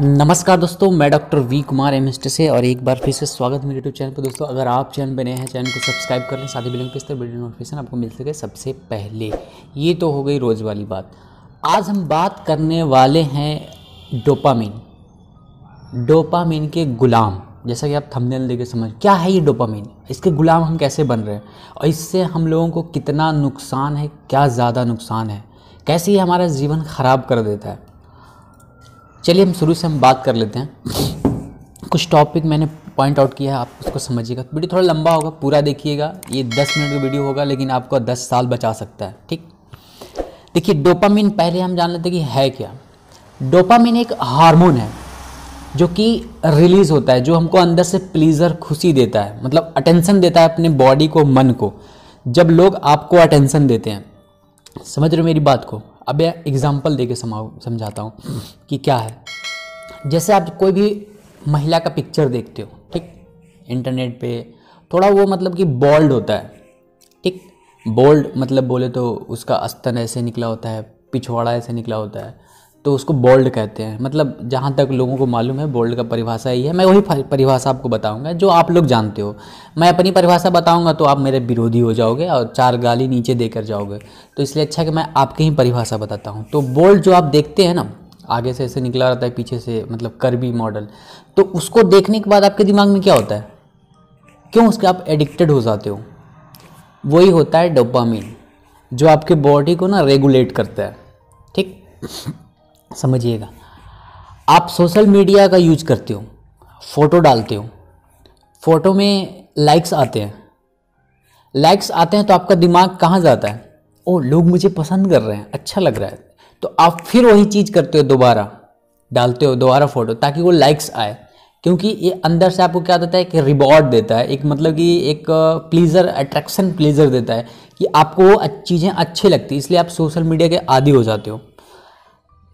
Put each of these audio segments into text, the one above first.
नमस्कार दोस्तों मैं डॉक्टर वी कुमार एम से और एक बार फिर से स्वागत मेरे यूट्यूब चैनल पर दोस्तों अगर आप चैनल पर नए हैं चैनल को सब्सक्राइब कर लें साथ ही बिलिंग पिस्तर तरह वीडियो नोटिफिकेशन आपको मिल सके सबसे पहले ये तो हो गई रोज़ वाली बात आज हम बात करने वाले हैं डोपामिन डोपामिन के गुलाम जैसा कि आप थंबनेल देखे समझ क्या है ये डोपामिन इसके गुलाम हम कैसे बन रहे हैं और इससे हम लोगों को कितना नुकसान है क्या ज़्यादा नुकसान है कैसे ये हमारा जीवन ख़राब कर देता है चलिए हम शुरू से हम बात कर लेते हैं कुछ टॉपिक मैंने पॉइंट आउट किया है आप उसको समझिएगा वीडियो थोड़ा लंबा होगा पूरा देखिएगा ये दस मिनट का वीडियो होगा लेकिन आपको दस साल बचा सकता है ठीक देखिए डोपामिन पहले हम जान लेते कि है क्या डोपामिन एक हार्मोन है जो कि रिलीज़ होता है जो हमको अंदर से प्लीज़र खुशी देता है मतलब अटेंशन देता है अपने बॉडी को मन को जब लोग आपको अटेंशन देते हैं समझ रहे हो मेरी बात को अब एग्ज़ाम्पल दे के समझाता हूँ कि क्या है जैसे आप कोई भी महिला का पिक्चर देखते हो ठीक इंटरनेट पे थोड़ा वो मतलब कि बोल्ड होता है ठीक बोल्ड मतलब बोले तो उसका अस्तन ऐसे निकला होता है पिछवाड़ा ऐसे निकला होता है तो उसको बोल्ड कहते हैं मतलब जहाँ तक लोगों को मालूम है बोल्ड का परिभाषा यही है मैं वही परिभाषा आपको बताऊँगा जो आप लोग जानते हो मैं अपनी परिभाषा बताऊँगा तो आप मेरे विरोधी हो जाओगे और चार गाली नीचे देकर जाओगे तो इसलिए अच्छा कि मैं आपकी ही परिभाषा बताता हूँ तो बोल्ड जो आप देखते हैं ना आगे से ऐसे निकला रहता है पीछे से मतलब कर्बी मॉडल तो उसको देखने के बाद आपके दिमाग में क्या होता है क्यों उसके आप एडिक्टेड हो जाते हो वही होता है डोपामीन जो आपके बॉडी को ना रेगुलेट करता है ठीक समझिएगा आप सोशल मीडिया का यूज करते हो फ़ोटो डालते हो फ़ोटो में लाइक्स आते हैं लाइक्स आते हैं तो आपका दिमाग कहाँ जाता है ओ लोग मुझे पसंद कर रहे हैं अच्छा लग रहा है तो आप फिर वही चीज़ करते हो दोबारा डालते हो दोबारा फ़ोटो ताकि वो लाइक्स आए क्योंकि ये अंदर से आपको क्या देता है एक रिवॉर्ड देता है एक मतलब कि एक प्लीज़र अट्रैक्शन प्लीज़र देता है कि आपको वो चीज़ें अच्छी लगती है इसलिए आप सोशल मीडिया के आदि हो जाते हो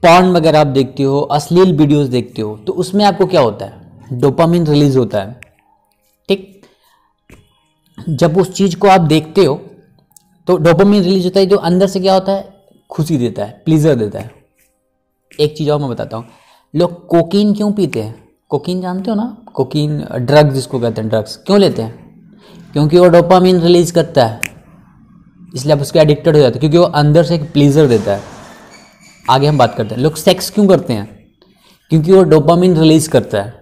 पॉर्न वगैरह आप देखते हो अश्लील वीडियोस देखते हो तो उसमें आपको क्या होता है डोपामिन रिलीज होता है ठीक जब उस चीज़ को आप देखते हो तो डोपामिन रिलीज होता है जो अंदर से क्या होता है खुशी देता है प्लीजर देता है एक चीज़ और मैं बताता हूँ लोग कोकीन क्यों पीते हैं कोकीन जानते हो ना कोकीन ड्रग्स जिसको कहते हैं ड्रग्स क्यों लेते हैं क्योंकि वो डोपामिन रिलीज करता है इसलिए आप उसके एडिक्टेड हो जाते हैं क्योंकि वो अंदर से एक प्लीजर देता है आगे हम बात करते हैं लोग सेक्स क्यों करते हैं क्योंकि वो डोपामिन रिलीज करता है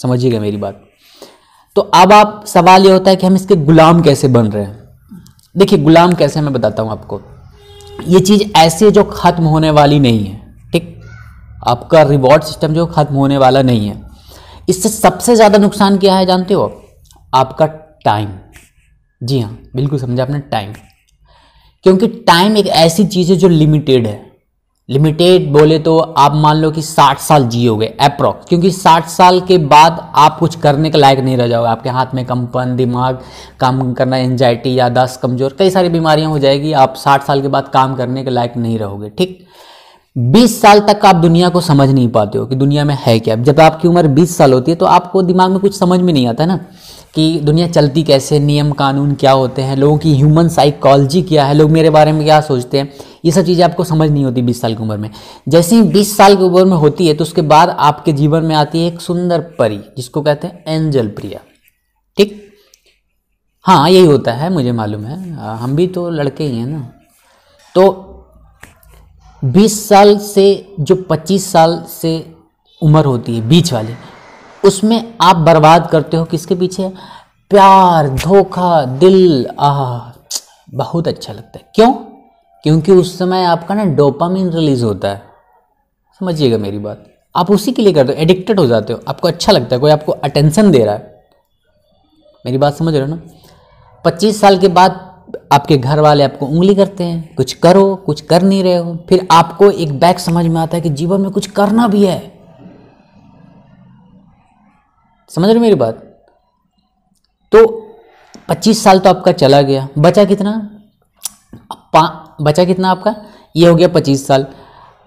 समझिएगा मेरी बात तो अब आप सवाल ये होता है कि हम इसके गुलाम कैसे बन रहे हैं देखिए गुलाम कैसे मैं बताता हूँ आपको ये चीज़ ऐसी जो ख़त्म होने वाली नहीं है ठीक आपका रिवॉर्ड सिस्टम जो ख़त्म होने वाला नहीं है इससे सबसे ज़्यादा नुकसान क्या है जानते हो आपका टाइम जी हाँ बिल्कुल समझा आपने टाइम क्योंकि टाइम एक ऐसी चीज़ है जो लिमिटेड है लिमिटेड बोले तो आप मान लो कि 60 साल जियोगे अप्रॉक्स क्योंकि 60 साल के बाद आप कुछ करने के लायक नहीं रह जाओगे आपके हाथ में कंपन दिमाग काम करना एंजाइटी दस कमज़ोर कई सारी बीमारियां हो जाएगी आप 60 साल के बाद काम करने के लायक नहीं रहोगे ठीक बीस साल तक आप दुनिया को समझ नहीं पाते हो कि दुनिया में है क्या जब आपकी उम्र बीस साल होती है तो आपको दिमाग में कुछ समझ में नहीं आता ना कि दुनिया चलती कैसे नियम कानून क्या होते हैं लोगों की ह्यूमन साइकोलॉजी क्या है लोग मेरे बारे में क्या सोचते हैं ये सब चीज़ें आपको समझ नहीं होती बीस साल की उम्र में जैसे ही बीस साल की उम्र में होती है तो उसके बाद आपके जीवन में आती है एक सुंदर परी जिसको कहते हैं एंजल प्रिया ठीक हाँ यही होता है मुझे मालूम है हम भी तो लड़के ही हैं ना तो बीस साल से जो पच्चीस साल से उम्र होती है बीच वाली उसमें आप बर्बाद करते हो किसके पीछे प्यार धोखा दिल आह बहुत अच्छा लगता है क्यों क्योंकि उस समय आपका ना डोपामिन रिलीज होता है समझिएगा मेरी बात आप उसी के लिए करते हो एडिक्टेड हो जाते हो आपको अच्छा लगता है कोई आपको अटेंशन दे रहा है मेरी बात समझ रहे हो ना पच्चीस साल के बाद आपके घर वाले आपको उंगली करते हैं कुछ करो कुछ कर नहीं रहे हो फिर आपको एक बैक समझ में आता है कि जीवन में कुछ करना भी है समझ रहे मेरी बात तो 25 साल तो आपका चला गया बचा कितना बचा कितना आपका ये हो गया 25 साल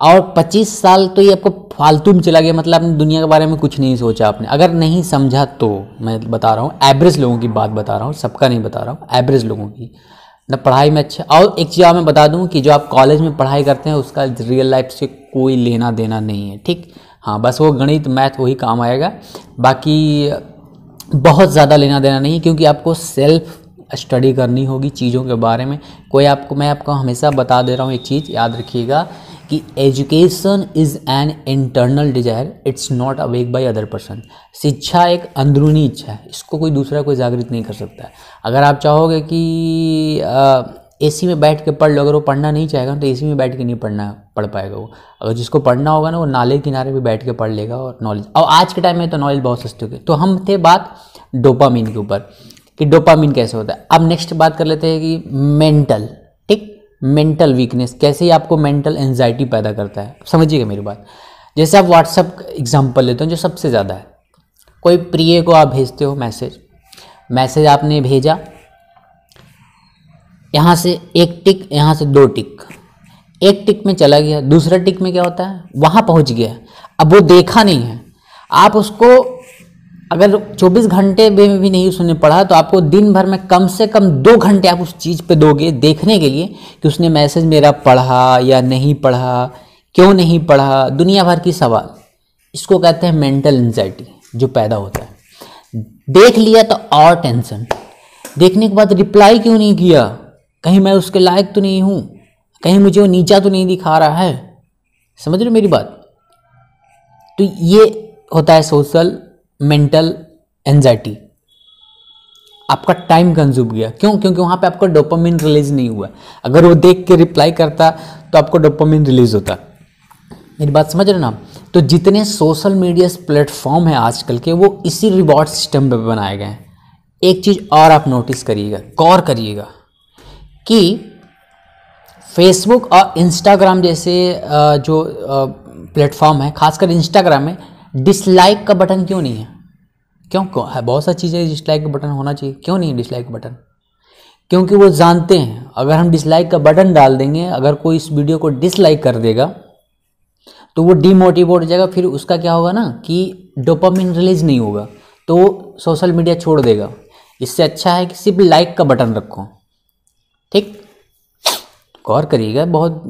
और 25 साल तो ये आपको फालतू में चला गया मतलब आपने दुनिया के बारे में कुछ नहीं सोचा आपने अगर नहीं समझा तो मैं बता रहा हूँ एवरेज लोगों की बात बता रहा हूँ सबका नहीं बता रहा हूँ एवरेज लोगों की ना पढ़ाई में अच्छा और एक चीज़ मैं बता दूँ कि जो आप कॉलेज में पढ़ाई करते हैं उसका रियल लाइफ से कोई लेना देना नहीं है ठीक हाँ बस वो गणित मैथ वही काम आएगा बाकी बहुत ज़्यादा लेना देना नहीं क्योंकि आपको सेल्फ स्टडी करनी होगी चीज़ों के बारे में कोई आपको मैं आपको हमेशा बता दे रहा हूँ एक चीज़ याद रखिएगा कि education is an internal desire it's not awake by other person शिक्षा एक अंदरूनी इच्छा है इसको कोई दूसरा कोई जागृत नहीं कर सकता है अगर आप चाहोगे कि ए सी में बैठ के पढ़ लो अगर वो पढ़ना नहीं चाहेगा तो ए सी में बैठ के नहीं पढ़ना पढ़ पाएगा वो अगर जिसको पढ़ना होगा ना वो नाले किनारे भी बैठ के पढ़ लेगा और नॉलेज और आज के टाइम में तो नॉलेज बहुत सस्ती होगी तो हम थे बात डोपामीन के ऊपर कि डोपामीन कैसे होता है अब नेक्स्ट बात कर लेते हैं कि मेंटल मेंटल वीकनेस कैसे ही आपको मेंटल एनजाइटी पैदा करता है समझिएगा मेरी बात जैसे आप व्हाट्सअप एग्जाम्पल लेते हो जो सबसे ज़्यादा है कोई प्रिय को आप भेजते हो मैसेज मैसेज आपने भेजा यहाँ से एक टिक यहाँ से दो टिक एक टिक में चला गया दूसरा टिक में क्या होता है वहाँ पहुँच गया अब वो देखा नहीं है आप उसको अगर 24 घंटे में भी नहीं उसने पढ़ा तो आपको दिन भर में कम से कम दो घंटे आप उस चीज़ पे दोगे देखने के लिए कि उसने मैसेज मेरा पढ़ा या नहीं पढ़ा क्यों नहीं पढ़ा दुनिया भर की सवाल इसको कहते हैं मेंटल एनजाइटी जो पैदा होता है देख लिया तो और टेंशन देखने के बाद रिप्लाई क्यों नहीं किया कहीं मैं उसके लायक तो नहीं हूँ कहीं मुझे वो नीचा तो नहीं दिखा रहा है समझ रहे मेरी बात तो ये होता है सोशल मेंटल एनजाइटी आपका टाइम कंज्यूम किया क्यों क्योंकि वहां पे आपका डोपामिन रिलीज नहीं हुआ अगर वो देख के रिप्लाई करता तो आपको डोपामिन रिलीज होता मेरी बात समझ रहे ना तो जितने सोशल मीडिया प्लेटफॉर्म है आजकल के वो इसी रिवॉर्ड सिस्टम पे बनाए गए हैं एक चीज़ और आप नोटिस करिएगा गौर करिएगा कि फेसबुक और इंस्टाग्राम जैसे जो प्लेटफॉर्म है खासकर इंस्टाग्राम में डिसलाइक का बटन क्यों नहीं है क्यों क्यों है बहुत सारी चीज़ें डिसलाइक का बटन होना चाहिए क्यों नहीं डिसलाइक बटन क्योंकि वो जानते हैं अगर हम डिसलाइक का बटन डाल देंगे अगर कोई इस वीडियो को डिसलाइक कर देगा तो वो डिमोटिवेट हो जाएगा फिर उसका क्या होगा ना कि डोपामिन रिलीज नहीं होगा तो सोशल मीडिया छोड़ देगा इससे अच्छा है कि सिर्फ लाइक का बटन रखो ठीक गौर करिएगा बहुत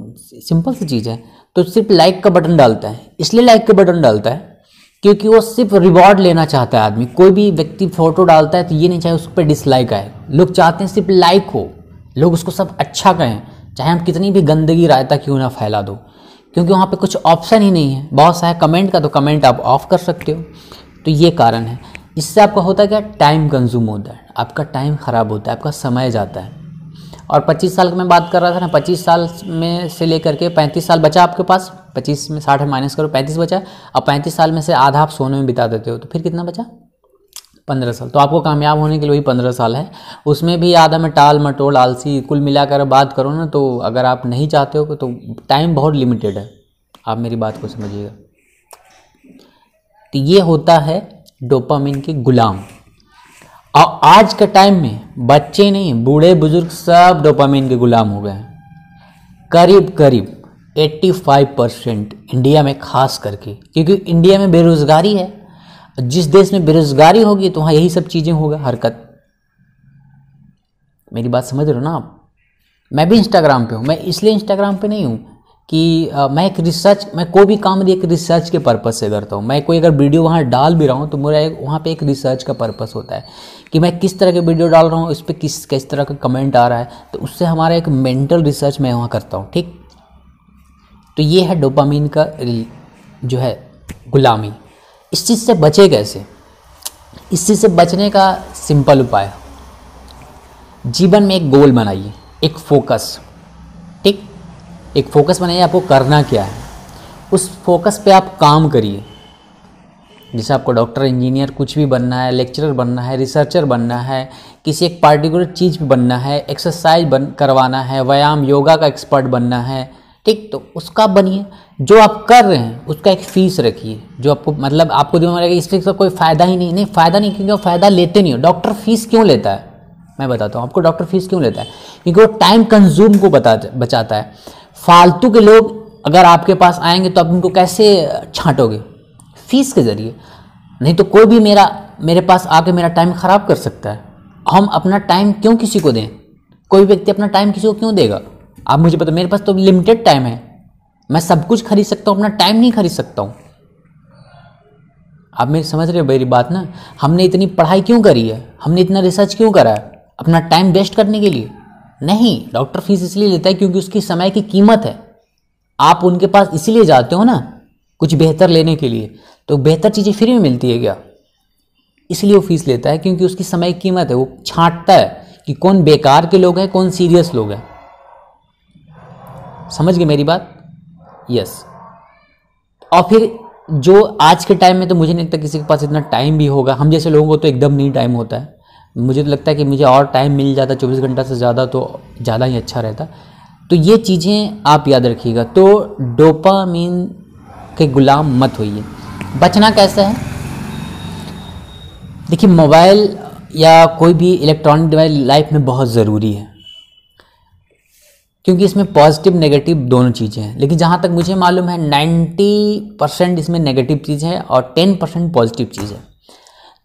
सिंपल सी चीज़ है तो सिर्फ लाइक का बटन डालता है इसलिए लाइक का बटन डालता है क्योंकि वो सिर्फ रिवॉर्ड लेना चाहता है आदमी कोई भी व्यक्ति फ़ोटो डालता है तो ये नहीं चाहे उस पर डिसलाइक आए लोग चाहते हैं सिर्फ लाइक हो लोग उसको सब अच्छा कहें चाहे हम कितनी भी गंदगी रायता क्यों ना फैला दो क्योंकि वहाँ पे कुछ ऑप्शन ही नहीं है बहुत सारे कमेंट का तो कमेंट आप ऑफ कर सकते हो तो ये कारण है इससे आपका होता है क्या टाइम कंज्यूम होता है आपका टाइम ख़राब होता है आपका समय जाता है और 25 साल की मैं बात कर रहा था ना 25 साल में से लेकर के 35 साल बचा आपके पास 25 में 60 में माइनस करो 35 बचा अब 35 साल में से आधा आप सोने में बिता देते हो तो फिर कितना बचा पंद्रह साल तो आपको कामयाब होने के लिए वही पंद्रह साल है उसमें भी आधा में टाल मटोल आलसी कुल मिलाकर बात करो ना तो अगर आप नहीं चाहते हो तो टाइम बहुत लिमिटेड है आप मेरी बात को समझिएगा तो ये होता है डोपामिन के गुलाम और आज के टाइम में बच्चे नहीं बूढ़े बुजुर्ग सब डोपामिन के गुलाम हो गए हैं करीब करीब 85 परसेंट इंडिया में खास करके क्योंकि इंडिया में बेरोज़गारी है जिस देश में बेरोज़गारी होगी तो वहाँ यही सब चीज़ें होगा हरकत मेरी बात समझ रहे हो ना आप मैं भी इंस्टाग्राम पे हूँ मैं इसलिए इंस्टाग्राम पे नहीं हूँ कि आ, मैं एक रिसर्च मैं कोई भी काम एक रिसर्च के पर्पज़ से करता हूँ मैं कोई अगर वीडियो वहाँ डाल भी रहा हूँ तो मेरा वहाँ पे एक रिसर्च का पर्पस होता है कि मैं किस तरह के वीडियो डाल रहा हूँ इस पर किस किस तरह का कमेंट आ रहा है तो उससे हमारा एक मेंटल रिसर्च मैं वहाँ करता हूँ ठीक तो ये है डोपामीन का जो है गुलामी इस चीज़ से बचे कैसे इस चीज़ से बचने का सिंपल उपाय जीवन में एक गोल बनाइए एक फोकस एक फोकस बनाइए आपको करना क्या है उस फोकस पे आप काम करिए जैसे आपको डॉक्टर इंजीनियर कुछ भी बनना है लेक्चरर बनना है रिसर्चर बनना है किसी एक पार्टिकुलर चीज़ भी बनना है एक्सरसाइज बन करवाना है व्यायाम योगा का एक्सपर्ट बनना है ठीक तो उसका बनिए जो आप कर रहे हैं उसका एक फीस रखिए जो आपको मतलब आपको दिमाग लगेगा इस फीस का कोई फ़ायदा ही नहीं नहीं फ़ायदा नहीं क्योंकि वो फ़ायदा लेते नहीं हो डॉक्टर फीस क्यों लेता है मैं बताता हूँ आपको डॉक्टर फीस क्यों लेता है क्योंकि वो टाइम कंज्यूम को बता बचाता है फालतू के लोग अगर आपके पास आएंगे तो आप उनको कैसे छांटोगे फीस के ज़रिए नहीं तो कोई भी मेरा मेरे पास आके मेरा टाइम ख़राब कर सकता है हम अपना टाइम क्यों किसी को दें कोई व्यक्ति अपना टाइम किसी को क्यों देगा आप मुझे पता मेरे पास तो लिमिटेड टाइम है मैं सब कुछ खरीद सकता हूँ अपना टाइम नहीं खरीद सकता हूँ आप मेरी समझ रहे हो मेरी बात ना हमने इतनी पढ़ाई क्यों करी है हमने इतना रिसर्च क्यों करा है अपना टाइम वेस्ट करने के लिए नहीं डॉक्टर फीस इसलिए लेता है क्योंकि उसकी समय की कीमत है आप उनके पास इसीलिए जाते हो ना कुछ बेहतर लेने के लिए तो बेहतर चीज़ें फ्री में मिलती है क्या इसलिए वो फीस लेता है क्योंकि उसकी समय की कीमत है वो छांटता है कि कौन बेकार के लोग हैं कौन सीरियस लोग हैं समझ गए मेरी बात यस और फिर जो आज के टाइम में तो मुझे नहीं लगता किसी के पास इतना टाइम भी होगा हम जैसे लोगों को तो एकदम नहीं टाइम होता है मुझे तो लगता है कि मुझे और टाइम मिल जाता चौबीस घंटा से ज़्यादा तो ज़्यादा ही अच्छा रहता तो ये चीज़ें आप याद रखिएगा तो डोपामीन के गुलाम मत होइए बचना कैसा है देखिए मोबाइल या कोई भी इलेक्ट्रॉनिक डिवाइस लाइफ में बहुत ज़रूरी है क्योंकि इसमें पॉजिटिव नेगेटिव दोनों चीज़ें हैं लेकिन जहाँ तक मुझे मालूम है 90 परसेंट इसमें नेगेटिव चीज़ है और 10 परसेंट पॉजिटिव चीज़ है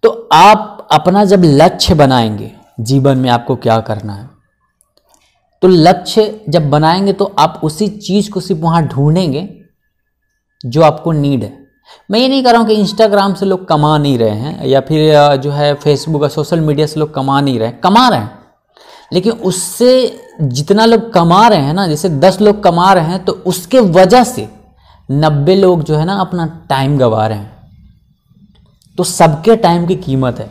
तो आप अपना जब लक्ष्य बनाएंगे जीवन में आपको क्या करना है तो लक्ष्य जब बनाएंगे तो आप उसी चीज़ को सिर्फ वहाँ ढूंढेंगे जो आपको नीड है मैं ये नहीं कह रहा हूँ कि इंस्टाग्राम से लोग कमा नहीं रहे हैं या फिर जो है फेसबुक या सोशल मीडिया से लोग कमा नहीं रहे हैं कमा रहे हैं लेकिन उससे जितना लोग कमा रहे हैं ना जैसे दस लोग कमा रहे हैं तो उसके वजह से नब्बे लोग जो है ना अपना टाइम गंवा रहे हैं तो सबके टाइम की कीमत है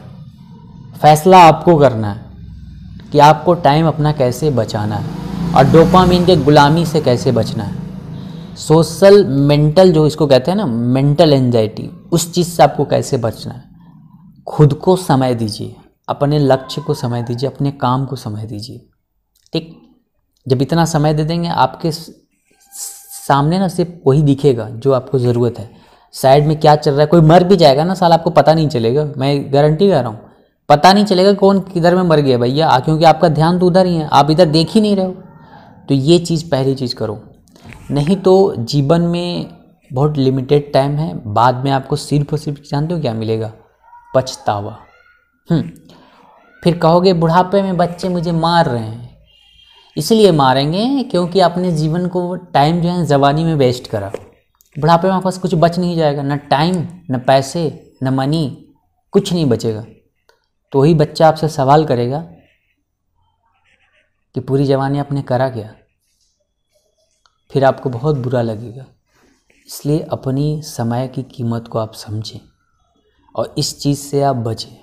फैसला आपको करना है कि आपको टाइम अपना कैसे बचाना है और डोपामीन के गुलामी से कैसे बचना है सोशल मेंटल जो इसको कहते हैं ना मेंटल एनजाइटी उस चीज़ से आपको कैसे बचना है खुद को समय दीजिए अपने लक्ष्य को समय दीजिए अपने काम को समय दीजिए ठीक जब इतना समय दे देंगे आपके सामने ना सिर्फ वही दिखेगा जो आपको ज़रूरत है साइड में क्या चल रहा है कोई मर भी जाएगा ना साल आपको पता नहीं चलेगा मैं गारंटी कर रहा हूँ पता नहीं चलेगा कौन किधर में मर गया भैया क्योंकि आपका ध्यान तो उधर ही है आप इधर देख ही नहीं रहे हो तो ये चीज़ पहली चीज़ करो नहीं तो जीवन में बहुत लिमिटेड टाइम है बाद में आपको सिर्फ और सिर्फ जानते हो क्या मिलेगा पछतावा हम्म। फिर कहोगे बुढ़ापे में बच्चे मुझे मार रहे हैं इसलिए मारेंगे क्योंकि आपने जीवन को टाइम जो है जवानी में वेस्ट करा बुढ़ापे में आपके पास कुछ बच नहीं जाएगा ना टाइम ना पैसे ना मनी कुछ नहीं बचेगा तो ही बच्चा आपसे सवाल करेगा कि पूरी जवानी आपने करा क्या फिर आपको बहुत बुरा लगेगा इसलिए अपनी समय की कीमत को आप समझें और इस चीज़ से आप बचें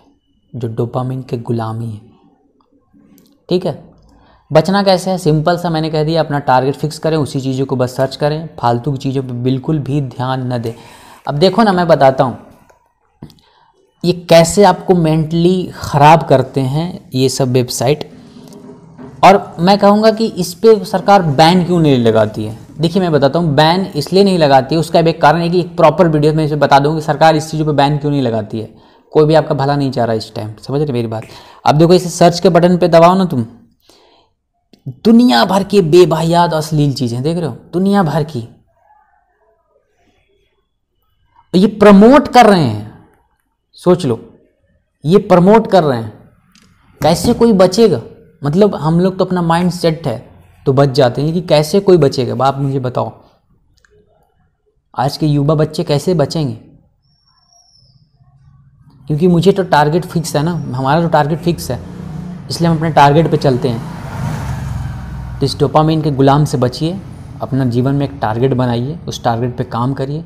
जो डोपामिन के गुलामी है ठीक है बचना कैसे है सिंपल सा मैंने कह दिया अपना टारगेट फिक्स करें उसी चीज़ों को बस सर्च करें फालतू की चीज़ों पर बिल्कुल भी ध्यान न दें अब देखो ना मैं बताता हूँ ये कैसे आपको मेंटली ख़राब करते हैं ये सब वेबसाइट और मैं कहूँगा कि इस पर सरकार बैन क्यों नहीं लगाती है देखिए मैं बताता हूँ बैन इसलिए नहीं लगाती है उसका एक कारण है कि एक प्रॉपर वीडियो में इसे बता दूँगी सरकार इस चीज़ों पर बैन क्यों नहीं लगाती है कोई भी आपका भला नहीं चाह रहा इस टाइम समझ रहे मेरी बात अब देखो इसे सर्च के बटन पर दबाओ ना तुम दुनिया भर की बेबाहियात अश्लील चीज़ें देख रहे हो दुनिया भर की ये प्रमोट कर रहे हैं सोच लो ये प्रमोट कर रहे हैं कैसे कोई बचेगा मतलब हम लोग तो अपना माइंड सेट है तो बच जाते हैं कि कैसे कोई बचेगा आप मुझे बताओ आज के युवा बच्चे कैसे बचेंगे क्योंकि मुझे तो टारगेट फिक्स है ना हमारा तो टारगेट फिक्स है इसलिए हम अपने टारगेट पे चलते हैं तो इस डोपामीन के गुलाम से बचिए अपना जीवन में एक टारगेट बनाइए उस टारगेट पे काम करिए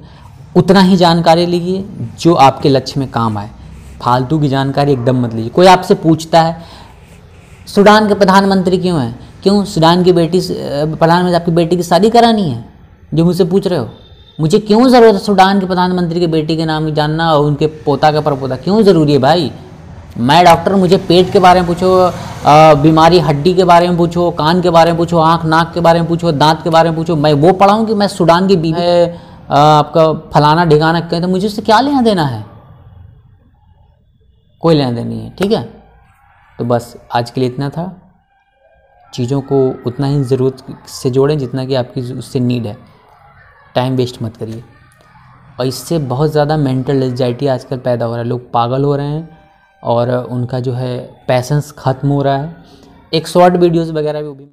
उतना ही जानकारी लीजिए जो आपके लक्ष्य में काम आए फालतू की जानकारी एकदम मत लीजिए कोई आपसे पूछता है सूडान के प्रधानमंत्री क्यों हैं क्यों सूडान की बेटी प्रधानमंत्री आपकी बेटी की शादी करानी है जो मुझसे पूछ रहे हो मुझे क्यों ज़रूरत है सूडान के प्रधानमंत्री के बेटी के नाम जानना और उनके पोता का परपोता क्यों ज़रूरी है भाई मैं डॉक्टर मुझे पेट के बारे में पूछो बीमारी हड्डी के बारे में पूछो कान के बारे में पूछो आँख नाक के बारे में पूछो दांत के बारे में पूछो मैं वो पढ़ाऊँ कि मैं सूडान की बीबी आपका फलाना ढिकाना कहें तो मुझे उससे क्या लेना देना है कोई लेना देना नहीं है ठीक है तो बस आज के लिए इतना था चीज़ों को उतना ही ज़रूरत से जोड़ें जितना कि आपकी उससे नीड है टाइम वेस्ट मत करिए और इससे बहुत ज़्यादा मेंटल एग्जाइटी आजकल पैदा हो रहा है लोग पागल हो रहे हैं और उनका जो है पैसेंस ख़त्म हो रहा है एक शॉर्ट वीडियोस वगैरह भी